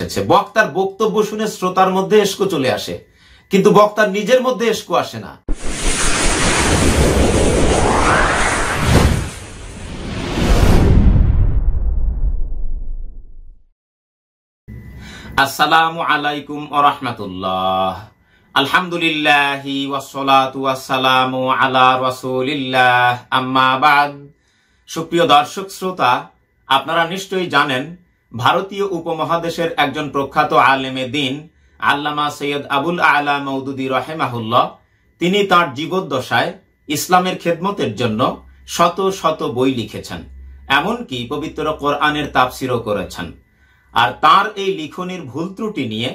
এসেছে বক্তার বক্তব্য শুনে শ্রোতার মধ্যে এসকো চলে আসে কিন্তু বক্তার নিজের মধ্যে এসকো আসে না আসসালামু আলাইকুম আরহামতুল্লাহ আলহামদুলিল্লাহ ওয়াসসালাতু ওয়াসসালামু আলা রাসূলিল্লাহ আম্মা বাদ সুপ্রিয় দর্শক শ্রোতা আপনারা নিশ্চয়ই জানেন ভারতীয় উপমহাদেশের একজন প্রখ্যাত আলেমে দিন আল্লামা সৈয়দ আবুল আলা মৌদুদি রহেমাহুল্লাহ তিনি তার জীবদ্দশায় ইসলামের খেদমতের জন্য শত শত বই লিখেছেন এমনকি পবিত্র কোরআনের তাফসিরও করেছেন আর তার এই লিখনির ভুল ত্রুটি নিয়ে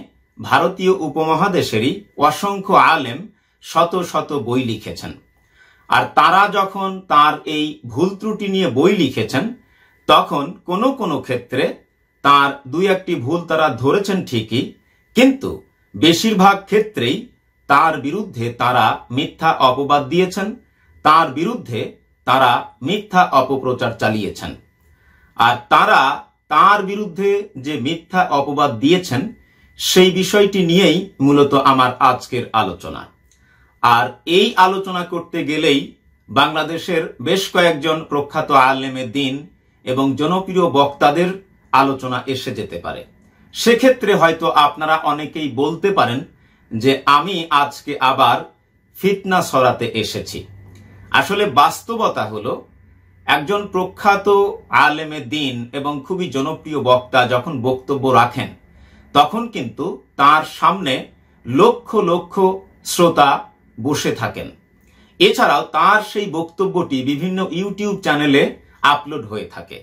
ভারতীয় উপমহাদেশেরই অসংখ্য আলেম শত শত বই লিখেছেন আর তারা যখন তার এই ভুল ত্রুটি নিয়ে বই লিখেছেন তখন কোনো কোনো ক্ষেত্রে তার দুই একটি ভুল তারা ধরেছেন ঠিকই কিন্তু বেশিরভাগ ক্ষেত্রেই তার বিরুদ্ধে তারা মিথ্যা অপবাদ দিয়েছেন তার বিরুদ্ধে তারা মিথ্যা অপপ্রচার চালিয়েছেন আর তারা তার বিরুদ্ধে যে মিথ্যা অপবাদ দিয়েছেন সেই বিষয়টি নিয়েই মূলত আমার আজকের আলোচনা আর এই আলোচনা করতে গেলেই বাংলাদেশের বেশ কয়েকজন প্রখ্যাত আলেমে দিন এবং জনপ্রিয় বক্তাদের আলোচনা এসে যেতে পারে সেক্ষেত্রে হয়তো আপনারা অনেকেই বলতে পারেন যে আমি আজকে আবার ফিতনা সরাতে এসেছি আসলে বাস্তবতা হলো একজন প্রখ্যাত আলেমে দিন এবং খুবই জনপ্রিয় বক্তা যখন বক্তব্য রাখেন তখন কিন্তু তার সামনে লক্ষ লক্ষ শ্রোতা বসে থাকেন এছাড়াও তার সেই বক্তব্যটি বিভিন্ন ইউটিউব চ্যানেলে আপলোড হয়ে থাকে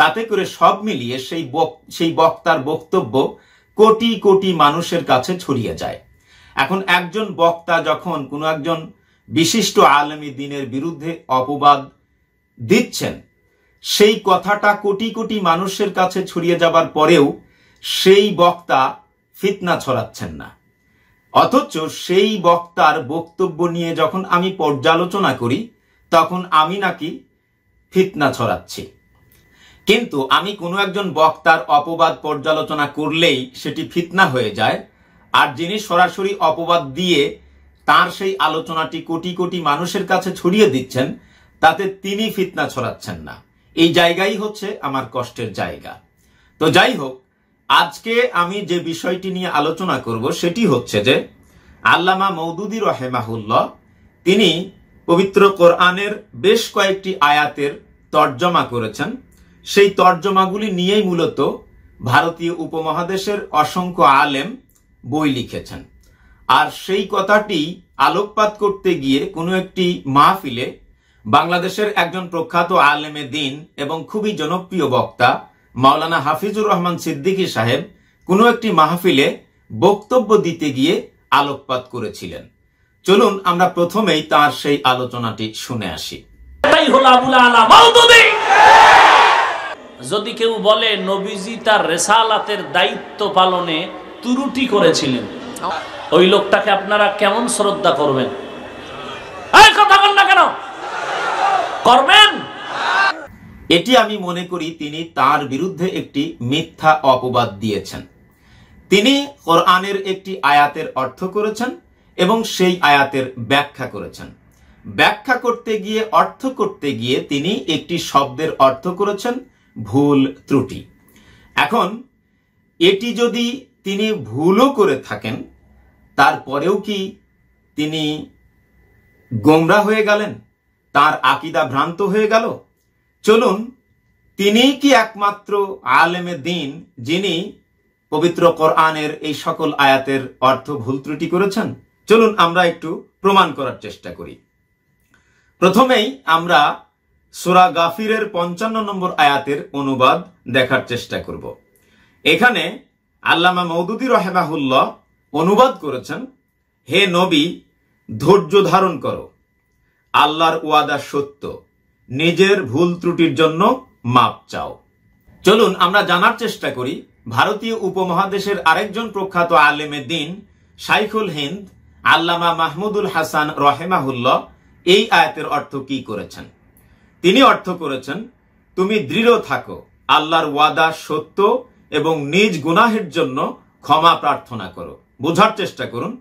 তাতে করে সব মিলিয়ে সেই সেই বক্তার বক্তব্য কোটি কোটি মানুষের কাছে ছড়িয়ে যায় এখন একজন বক্তা যখন কোনো একজন বিশিষ্ট আলমী দিনের বিরুদ্ধে অপবাদ দিচ্ছেন সেই কথাটা কোটি কোটি মানুষের কাছে ছড়িয়ে যাবার পরেও সেই বক্তা ফিতনা ছড়াচ্ছেন না অথচ সেই বক্তার বক্তব্য নিয়ে যখন আমি পর্যালোচনা করি তখন আমি নাকি ফিতনা ছড়াচ্ছি কিন্তু আমি কোনো একজন বক্তার অপবাদ পর্যালোচনা করলেই সেটি ফিতনা হয়ে যায় আর যিনি সরাসরি অপবাদ দিয়ে তার সেই আলোচনাটি কোটি কোটি মানুষের কাছে ছড়িয়ে দিচ্ছেন তাতে তিনি ফিতনা ছড়াচ্ছেন না এই জায়গাই হচ্ছে আমার কষ্টের জায়গা তো যাই হোক আজকে আমি যে বিষয়টি নিয়ে আলোচনা করব সেটি হচ্ছে যে আল্লামা মৌদুদি রহেমাহুল্লাহ তিনি পবিত্র কোরআনের বেশ কয়েকটি আয়াতের তর্জমা করেছেন সেই তর্জমাগুলি নিয়েই মূলত ভারতীয় উপমহাদেশের অসংখ্য আলেম বই লিখেছেন আর সেই কথাটি আলোকপাত করতে গিয়ে কোনো একটি মাহফিলে বাংলাদেশের একজন প্রখ্যাত আলেমে দিন এবং খুবই জনপ্রিয় বক্তা মাওলানা হাফিজুর রহমান সিদ্দিকী সাহেব কোনো একটি মাহফিলে বক্তব্য দিতে গিয়ে আলোকপাত করেছিলেন চলুন আমরা প্রথমেই তার সেই আলোচনাটি শুনে আসি তাই হলো আবুল আলা যদি কেউ বলে নবীজি তার রেসালাতের দায়িত্ব পালনে তুরুটি করেছিলেন ওই লোকটাকে আপনারা কেমন শ্রদ্ধা করবেন কথা বল না কেন করবেন এটি আমি মনে করি তিনি তার বিরুদ্ধে একটি মিথ্যা অপবাদ দিয়েছেন তিনি কোরআনের একটি আয়াতের অর্থ করেছেন এবং সেই আয়াতের ব্যাখ্যা করেছেন ব্যাখ্যা করতে গিয়ে অর্থ করতে গিয়ে তিনি একটি শব্দের অর্থ করেছেন ভুল ত্রুটি এখন এটি যদি তিনি ভুলও করে থাকেন তারপরেও কি তিনি গোমরা হয়ে গেলেন তার আকিদা ভ্রান্ত হয়ে গেল চলুন তিনিই কি একমাত্র আলেমে দিন যিনি পবিত্র কোরআনের এই সকল আয়াতের অর্থ ভুল ত্রুটি করেছেন চলুন আমরা একটু প্রমাণ করার চেষ্টা করি প্রথমেই আমরা সুরা গাফিরের পঞ্চান্ন নম্বর আয়াতের অনুবাদ দেখার চেষ্টা করব এখানে আল্লামা মৌদুদি রহেমাহুল্লাহ অনুবাদ করেছেন হে নবী ধৈর্য ধারণ করো আল্লাহর ওয়াদা সত্য নিজের ভুল ত্রুটির জন্য মাপ চাও চলুন আমরা জানার চেষ্টা করি ভারতীয় উপমহাদেশের আরেকজন প্রখ্যাত আলেমে দিন সাইফুল হিন্দ আল্লামা মাহমুদুল হাসান রহেমাহুল্লাহ এই আয়াতের অর্থ কি করেছেন তিনি অর্থ করেছেন তুমি দৃঢ় থাকো আল্লাহর ওয়াদা সত্য এবং নিজ গুনাহের জন্য ক্ষমা প্রার্থনা করো বোঝার চেষ্টা করুন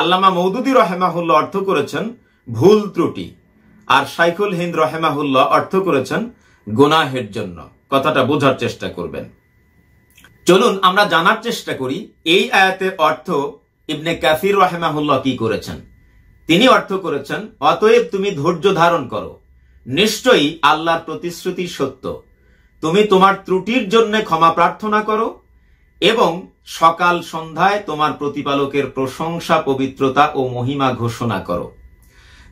আল্লামা মৌদুদি রহেমাহুল্লা অর্থ করেছেন ভুল ত্রুটি আর সাইকুল হিন্দ রহেমাহুল্লা অর্থ করেছেন গুনাহের জন্য কথাটা বোঝার চেষ্টা করবেন চলুন আমরা জানার চেষ্টা করি এই আয়াতের অর্থ ইবনে ক্যাফির রহেমাহুল্লা কি করেছেন তিনি অর্থ করেছেন অতএব তুমি ধৈর্য ধারণ করো নিশ্চয়ই আল্লাহর প্রতিশ্রুতি সত্য তুমি তোমার ত্রুটির জন্য ক্ষমা প্রার্থনা করো এবং সকাল সন্ধ্যায় তোমার প্রতিপালকের প্রশংসা পবিত্রতা ও মহিমা ঘোষণা করো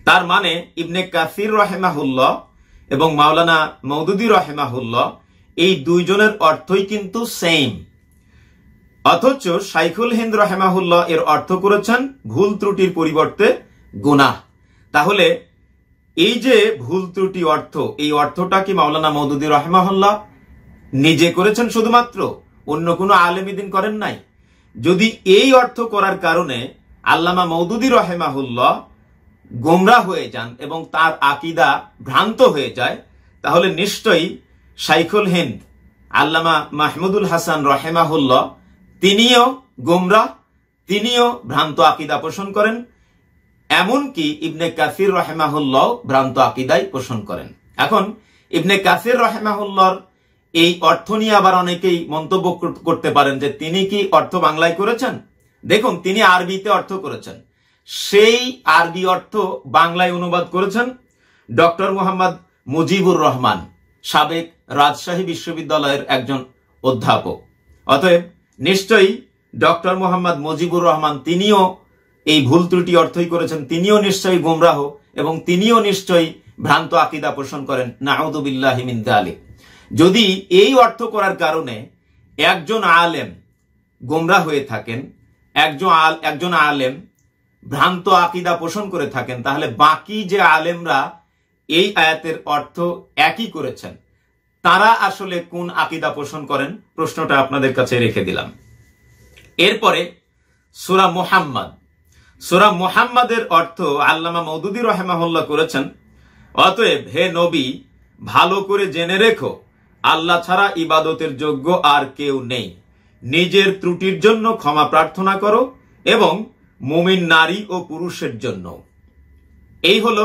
তার মানে ইবনে কাসির রহেমাহুল্লাহ এবং মাওলানা মৌদুদি রহেমাহুল্লাহ এই দুইজনের অর্থই কিন্তু সেম অথচ সাইফুল হিন্দ রহেমাহুল্লাহ এর অর্থ করেছেন ভুল ত্রুটির পরিবর্তে গুনাহ তাহলে এই যে ভুল ত্রুটি অর্থ এই অর্থটা কি মাওলানা মৌদুদি রহমাহল্লা নিজে করেছেন শুধুমাত্র অন্য কোনো আলেমিদিন করেন নাই যদি এই অর্থ করার কারণে আল্লামা মৌদুদি রহেমাহুল্লাহ গোমরা হয়ে যান এবং তার আকিদা ভ্রান্ত হয়ে যায় তাহলে নিশ্চয়ই সাইফুল হিন্দ আল্লামা মাহমুদুল হাসান রহেমাহুল্লাহ তিনিও গোমরা তিনিও ভ্রান্ত আকিদা পোষণ করেন এমনকি ইবনে কাসির রহেমাহুল্লাহ ভ্রান্ত আকিদাই পোষণ করেন এখন ইবনে কাসির রহেমাহুল্লার এই অর্থ নিয়ে আবার অনেকেই মন্তব্য করতে পারেন যে তিনি কি অর্থ বাংলায় করেছেন দেখুন তিনি আরবিতে অর্থ করেছেন সেই আরবি অর্থ বাংলায় অনুবাদ করেছেন ডক্টর মোহাম্মদ মুজিবুর রহমান সাবেক রাজশাহী বিশ্ববিদ্যালয়ের একজন অধ্যাপক অতএব নিশ্চয়ই ডক্টর মোহাম্মদ মুজিবুর রহমান তিনিও এই ভুল ত্রুটি অর্থই করেছেন তিনিও নিশ্চয়ই গুমরাহ এবং তিনিও নিশ্চয়ই ভ্রান্ত আকিদা পোষণ করেন নাহদুবিল্লাহ হিমিন্দা আলী যদি এই অর্থ করার কারণে একজন আলেম গোমরা হয়ে থাকেন একজন একজন আলেম ভ্রান্ত আকিদা পোষণ করে থাকেন তাহলে বাকি যে আলেমরা এই আয়াতের অর্থ একই করেছেন তারা আসলে কোন আকিদা পোষণ করেন প্রশ্নটা আপনাদের কাছে রেখে দিলাম এরপরে সুরা মোহাম্মদ সুরা মোহাম্মদের অর্থ আল্লামা মৌদুদি রহেমাহুল্লাহ করেছেন অতএব হে নবী ভালো করে জেনে রেখো আল্লাহ ছাড়া ইবাদতের যোগ্য আর কেউ নেই নিজের ত্রুটির জন্য ক্ষমা প্রার্থনা করো এবং মুমিন নারী ও পুরুষের জন্য এই হলো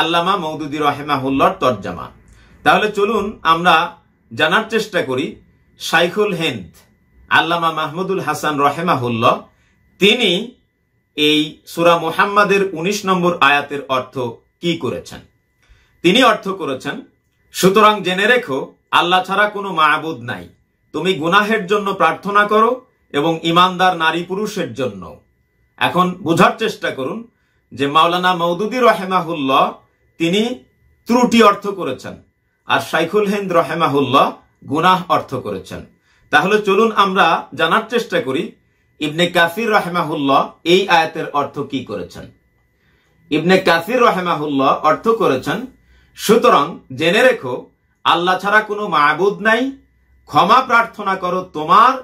আল্লামা মৌদুদি রহেমাহুল্লার তর্জামা তাহলে চলুন আমরা জানার চেষ্টা করি শাইখুল হেন্দ আল্লামা মাহমুদুল হাসান রহেমাহুল্লাহ তিনি এই সুরা মোহাম্মদের ১৯ নম্বর আয়াতের অর্থ কি করেছেন তিনি অর্থ করেছেন সুতরাং জেনে রেখো আল্লাহ ছাড়া কোনো মায়াবুদ নাই তুমি গুনাহের জন্য প্রার্থনা করো এবং ইমানদার নারী পুরুষের জন্য এখন বোঝার চেষ্টা করুন যে মাওলানা মৌদুদি রহেমাহুল্লাহ তিনি ত্রুটি অর্থ করেছেন আর সাইফুল হিন্দ রহেমাহুল্লাহ গুনাহ অর্থ করেছেন তাহলে চলুন আমরা জানার চেষ্টা করি ইবনে কাসির রহমাহুল্লাহ এই আয়াতের অর্থ কি করেছেন ইবনে কাসির রহমাহুল্লাহ অর্থ করেছেন সুতরাং জেনে রেখো আল্লাহ ছাড়া কোনো মাবুদ নাই ক্ষমা প্রার্থনা করো তোমার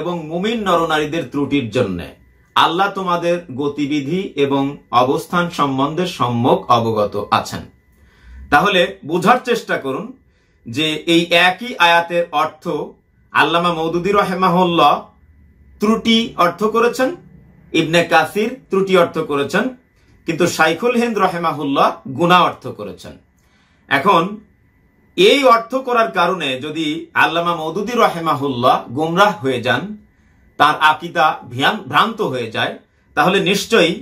এবং মুমিন নরনারীদের ত্রুটির জন্য আল্লাহ তোমাদের গতিবিধি এবং অবস্থান সম্বন্ধে সম্যক অবগত আছেন তাহলে বোঝার চেষ্টা করুন যে এই একই আয়াতের অর্থ আল্লামা মৌদুদি রহেমাহুল্লাহ ত্রুটি অর্থ করেছেন ইবনে কাসির ত্রুটি অর্থ করেছেন কিন্তু সাইফুল হিন্দ রহেমাহুল্লাহ গুণা অর্থ করেছেন এখন এই অর্থ করার কারণে যদি আল্লামা মৌদুদি রহেমাহুল্লাহ গুমরাহ হয়ে যান তার আকিদা ভ্রান্ত হয়ে যায় তাহলে নিশ্চয়ই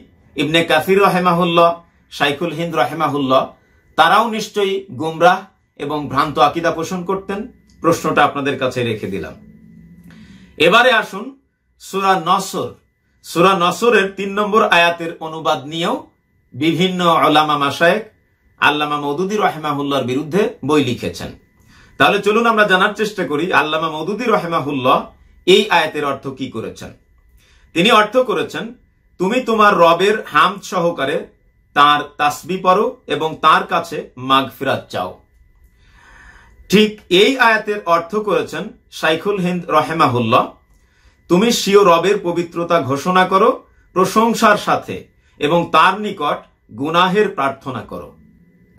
ইবনে কাসির রহেমাহুল্লাহ সাইফুল হিন্দ রহেমাহুল্লাহ তারাও নিশ্চয়ই গুমরাহ এবং ভ্রান্ত আকিদা পোষণ করতেন প্রশ্নটা আপনাদের কাছে রেখে দিলাম এবারে আসুন সুরা নসর সুরা নসরের তিন নম্বর আয়াতের অনুবাদ নিয়েও বিভিন্ন আলামা মাসায়েক আল্লামা মৌদুদি রহেমাহুল্লার বিরুদ্ধে বই লিখেছেন তাহলে চলুন আমরা জানার চেষ্টা করি আল্লামা মৌদুদি রহেমাহুল্লাহ এই আয়াতের অর্থ কি করেছেন তিনি অর্থ করেছেন তুমি তোমার রবের হাম সহকারে তার তাসবি পড়ো এবং তার কাছে মাগফিরাত চাও ঠিক এই আয়াতের অর্থ করেছেন সাইখুল হিন্দ রহেমাহুল্লাহ তুমি সিও রবের পবিত্রতা ঘোষণা করো প্রশংসার সাথে এবং তার নিকট গুনাহের প্রার্থনা করো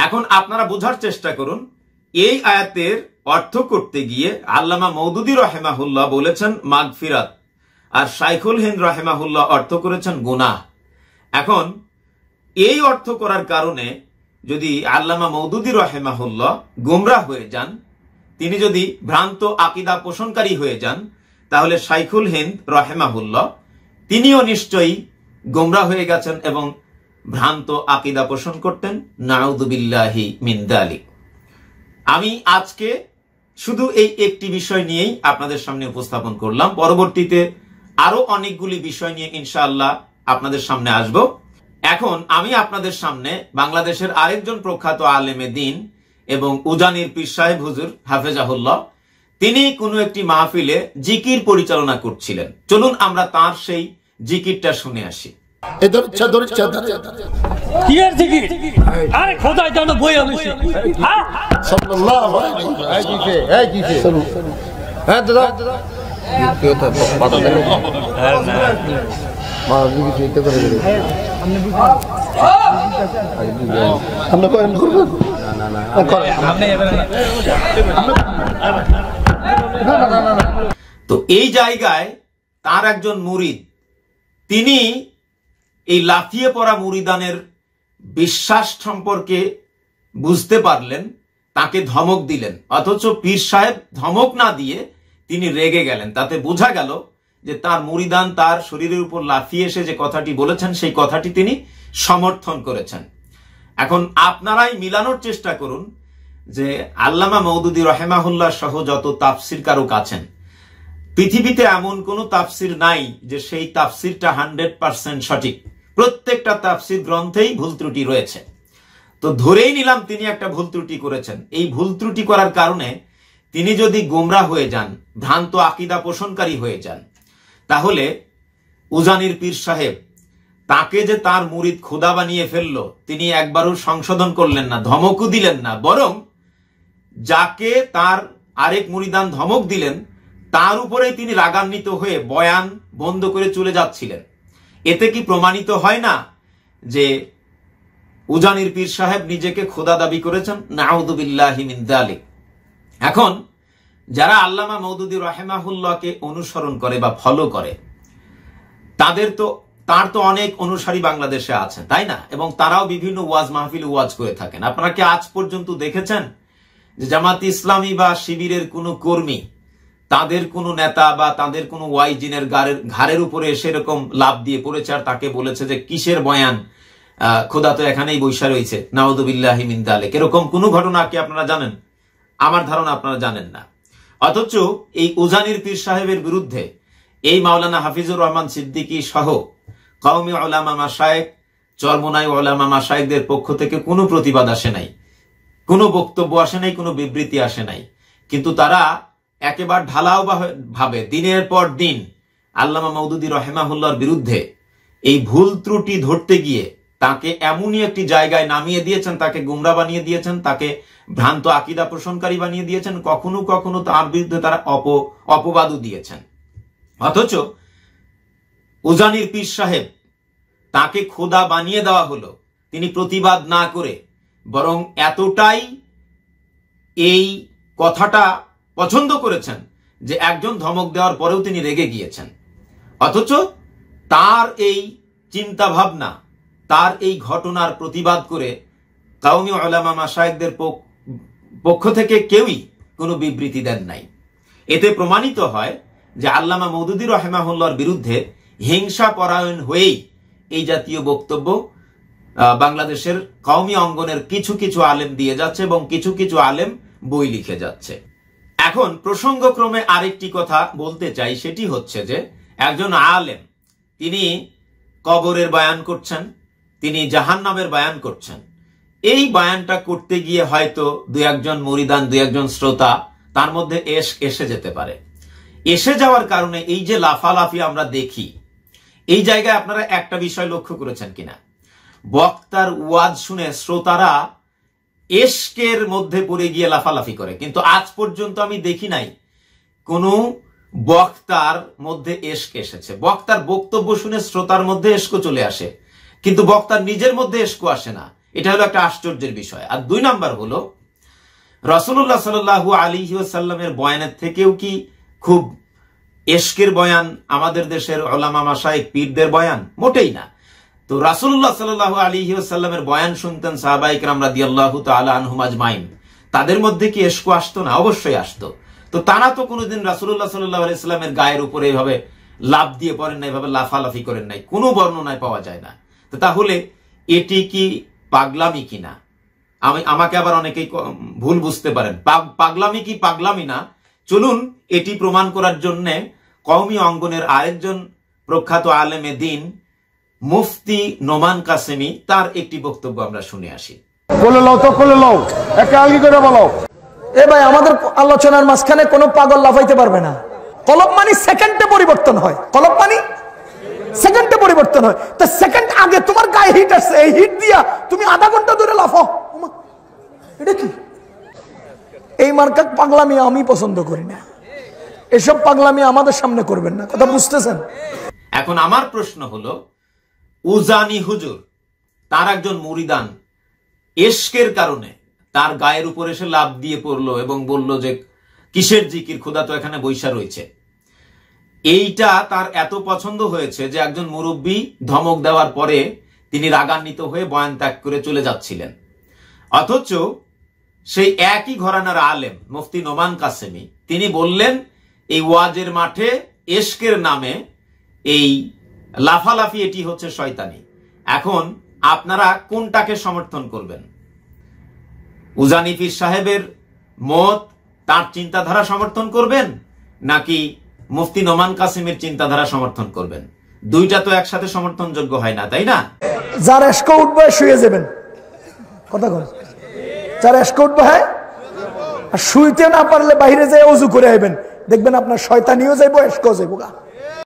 এখন আপনারা বোঝার চেষ্টা করুন এই আয়াতের অর্থ করতে গিয়ে আল্লামা মৌদুদি রহেমাহুল্লাহ বলেছেন মাগফিরাত আর সাইখুল হিন্দ রহেমাহুল্লাহ অর্থ করেছেন গুনাহ এখন এই অর্থ করার কারণে যদি আল্লামা মৌদুদি রহেমাহুল্লাহ গুমরা হয়ে যান তিনি যদি ভ্রান্ত আকিদা পোষণকারী হয়ে যান তাহলে সাইখুল হিন্দ রহেমাহুল্লাহ তিনিও নিশ্চয়ই গোমরা হয়ে গেছেন এবং ভ্রান্ত আকিদা পোষণ করতেন নাউদুবিল্লাহি মিন্দালি আমি আজকে শুধু এই একটি বিষয় নিয়েই আপনাদের সামনে উপস্থাপন করলাম পরবর্তীতে আরো অনেকগুলি বিষয় নিয়ে ইনশাআল্লাহ আপনাদের সামনে আসব এখন আমি আপনাদের সামনে বাংলাদেশের আরেকজন প্রখ্যাত আলেমে দিন এবং উজানির পীর সাহেব হুজুর হাফেজাহুল্লাহ তিনি কোনো একটি মাহফিলে জিকির পরিচালনা করছিলেন চলুন আমরা তার সেই জিকিরটা শুনে আসি আমরা করেন না না না হ্যাঁ, তো এই জায়গায় তার একজন মুরিদ তিনি এই লাফিয়ে পড়া মুরিদানের বিশ্বাস সম্পর্কে বুঝতে পারলেন তাকে ধমক দিলেন অথচ পীর সাহেব ধমক না দিয়ে তিনি রেগে গেলেন তাতে বোঝা গেল যে তার মুরিদান তার শরীরের উপর লাফিয়ে এসে যে কথাটি বলেছেন সেই কথাটি তিনি সমর্থন করেছেন এখন আপনারাই মিলানোর চেষ্টা করুন যে আল্লামা মৌদুদি রহেমাহুল্লাহ সহ যত তাফসির কারক আছেন পৃথিবীতে এমন কোন তাফসির নাই যে সেই তাফসিরটা হান্ড্রেড পার্সেন্ট সঠিক প্রত্যেকটা তাফসির গ্রন্থেই ভুল ত্রুটি রয়েছে তো ধরেই নিলাম তিনি একটা ভুল ত্রুটি করেছেন এই ভুল ত্রুটি করার কারণে তিনি যদি গোমরা হয়ে যান ভ্রান্ত আকিদা পোষণকারী হয়ে যান তাহলে উজানির পীর সাহেব তাকে যে তার মুরিদ খোদা বানিয়ে ফেললো তিনি একবারও সংশোধন করলেন না ধমকও দিলেন না বরং যাকে তার আরেক মুরিদান ধমক দিলেন তার উপরে তিনি রাগান্বিত হয়ে বয়ান বন্ধ করে চলে যাচ্ছিলেন এতে কি প্রমাণিত হয় না যে উজানির পীর সাহেব নিজেকে খোদা দাবি করেছেন নাহদুবিল্লাহিমিন্দালে এখন যারা আল্লামা মৌদুদি রহেমাহুল্লাহকে অনুসরণ করে বা ফলো করে তাদের তো তার তো অনেক অনুসারী বাংলাদেশে আছে তাই না এবং তারাও বিভিন্ন ওয়াজ মাহফিল ওয়াজ করে থাকেন আপনারা কি আজ পর্যন্ত দেখেছেন যে জামাত ইসলামী বা শিবিরের কোনো কর্মী তাদের কোনো নেতা বা তাদের কোনো ওয়াইজিনের গাড়ের ঘাড়ের উপরে সেরকম লাভ দিয়ে পড়েছে আর তাকে বলেছে যে কিসের বয়ান খোদা তো এখানেই বৈশা রয়েছে নাউদুবিল্লাহ এরকম কোনো ঘটনা কি আপনারা জানেন আমার ধারণা আপনারা জানেন না অথচ এই উজানির পীর সাহেবের বিরুদ্ধে এই মাওলানা হাফিজুর রহমান সিদ্দিকী সহ কৌমি ওলামা মাসায়েক চরমোনাই ওলামা মাসায়েকদের পক্ষ থেকে কোনো প্রতিবাদ আসে নাই কোনো বক্তব্য আসে নাই কোনো বিবৃতি আসে নাই কিন্তু তারা একেবারে ঢালাও ভাবে দিনের পর দিন আল্লামা মৌদুদি রহেমাহুল্লার বিরুদ্ধে এই ভুল ত্রুটি ধরতে গিয়ে তাকে এমনই একটি জায়গায় নামিয়ে দিয়েছেন তাকে গুমরা বানিয়ে দিয়েছেন তাকে ভ্রান্ত আকিদা পোষণকারী বানিয়ে দিয়েছেন কখনো কখনো তার বিরুদ্ধে তারা অপ অপবাদও দিয়েছেন অথচ উজানির পীর সাহেব তাকে খোদা বানিয়ে দেওয়া হলো তিনি প্রতিবাদ না করে বরং এতটাই এই কথাটা পছন্দ করেছেন যে একজন ধমক দেওয়ার পরেও তিনি রেগে গিয়েছেন অথচ তার এই চিন্তা ভাবনা তার এই ঘটনার প্রতিবাদ করে কাউমি আলামা মাসায়েকদের পক্ষ থেকে কেউই কোনো বিবৃতি দেন নাই এতে প্রমাণিত হয় যে আল্লামা মৌদুদি রহেমাহুল্লার বিরুদ্ধে হিংসা পরায়ণ হয়েই এই জাতীয় বক্তব্য বাংলাদেশের কওমি অঙ্গনের কিছু কিছু আলেম দিয়ে যাচ্ছে এবং কিছু কিছু আলেম বই লিখে যাচ্ছে এখন প্রসঙ্গক্রমে আরেকটি কথা বলতে চাই সেটি হচ্ছে যে একজন আলেম তিনি কবরের বায়ান করছেন তিনি জাহান্নামের বায়ান করছেন এই বায়ানটা করতে গিয়ে হয়তো দু একজন মরিদান দু একজন শ্রোতা তার মধ্যে এস এসে যেতে পারে এসে যাওয়ার কারণে এই যে লাফালাফি আমরা দেখি এই জায়গায় আপনারা একটা বিষয় লক্ষ্য করেছেন কিনা বক্তার ওয়াজ শুনে শ্রোতারা এশকের মধ্যে পড়ে গিয়ে লাফালাফি করে কিন্তু আজ পর্যন্ত আমি দেখি নাই কোনো বক্তার মধ্যে এসকে এসেছে বক্তার বক্তব্য শুনে শ্রোতার মধ্যে এসকো চলে আসে কিন্তু বক্তার নিজের মধ্যে এসকো আসে না এটা হলো একটা আশ্চর্যের বিষয় আর দুই নাম্বার হলো রসুল্লাহ আলী আলিহাসাল্লামের বয়ানের থেকেও কি খুব এসকের বয়ান আমাদের দেশের ওলামা মাসায় পীরদের বয়ান মোটেই না তো রাসুল্লাহ সাল আলী সাল্লামের বয়ান শুনতেন সাহাবাহিক রামরা দিয়াল্লাহ তালা আনহুমাজ মাইন তাদের মধ্যে কি এসকো আসতো না অবশ্যই আসতো তো তারা তো কোনোদিন রাসুল্লাহ সাল্লাহ আলি ইসলামের গায়ের উপরে এইভাবে লাভ দিয়ে পড়েন না এভাবে লাফালাফি করেন নাই কোনো বর্ণনায় পাওয়া যায় না তো তাহলে এটি কি পাগলামি না আমি আমাকে আবার অনেকেই ভুল বুঝতে পারেন পাগলামি কি পাগলামি না চলুন এটি প্রমাণ করার জন্য কওমি অঙ্গনের আরেকজন প্রখ্যাত আলেমে দিন মুফতি নোমান কাসেমি তার একটি বক্তব্য আমরা শুনে আসি বলে তো বলে একে করে বলো এ ভাই আমাদের আলোচনার মাঝখানে কোনো পাগল লাফাইতে পারবে না কলম সেকেন্ডে পরিবর্তন হয় কলম সেকেন্ডে পরিবর্তন হয় তো সেকেন্ড আগে তোমার গায়ে হিট আসছে এই হিট দিয়া তুমি আধা ঘন্টা ধরে লাফাও এটা কি এই মার্কা পাগলামি আমি পছন্দ করি না এসব পাগলামি আমাদের সামনে করবেন না কথা বুঝতেছেন এখন আমার প্রশ্ন হলো উজানি হুজুর তার একজন মুরিদান এশকের কারণে তার গায়ের উপর এসে লাভ দিয়ে পড়ল এবং বলল যে কিসের জিকির খোদা তো এখানে বৈশা রয়েছে এইটা তার এত পছন্দ হয়েছে যে একজন মুরব্বী ধমক দেওয়ার পরে তিনি রাগান্বিত হয়ে বয়ান ত্যাগ করে চলে যাচ্ছিলেন অথচ সেই একই ঘরানার আলেম মুফতি নোমান কাসেমি তিনি বললেন এই ওয়াজের মাঠে এসকের নামে এই লাফালাফি এটি হচ্ছে শয়তানি এখন আপনারা কোনটাকে সমর্থন করবেন উজানিফির সাহেবের মত তার চিন্তাধারা সমর্থন করবেন নাকি মুফতি নোমান কাসিমের চিন্তাধারা সমর্থন করবেন দুইটা তো একসাথে সমর্থনযোগ্য হয় না তাই না যার এসক উঠবে শুয়ে যাবেন কথা কন যার এসক উঠবে হয় হ্যাঁ? শুইতে না পারলে বাইরে যেয়ে উজু করে আইবেন দেখবেন আপনার শয়তানিও যাইব এসকও যাইব গা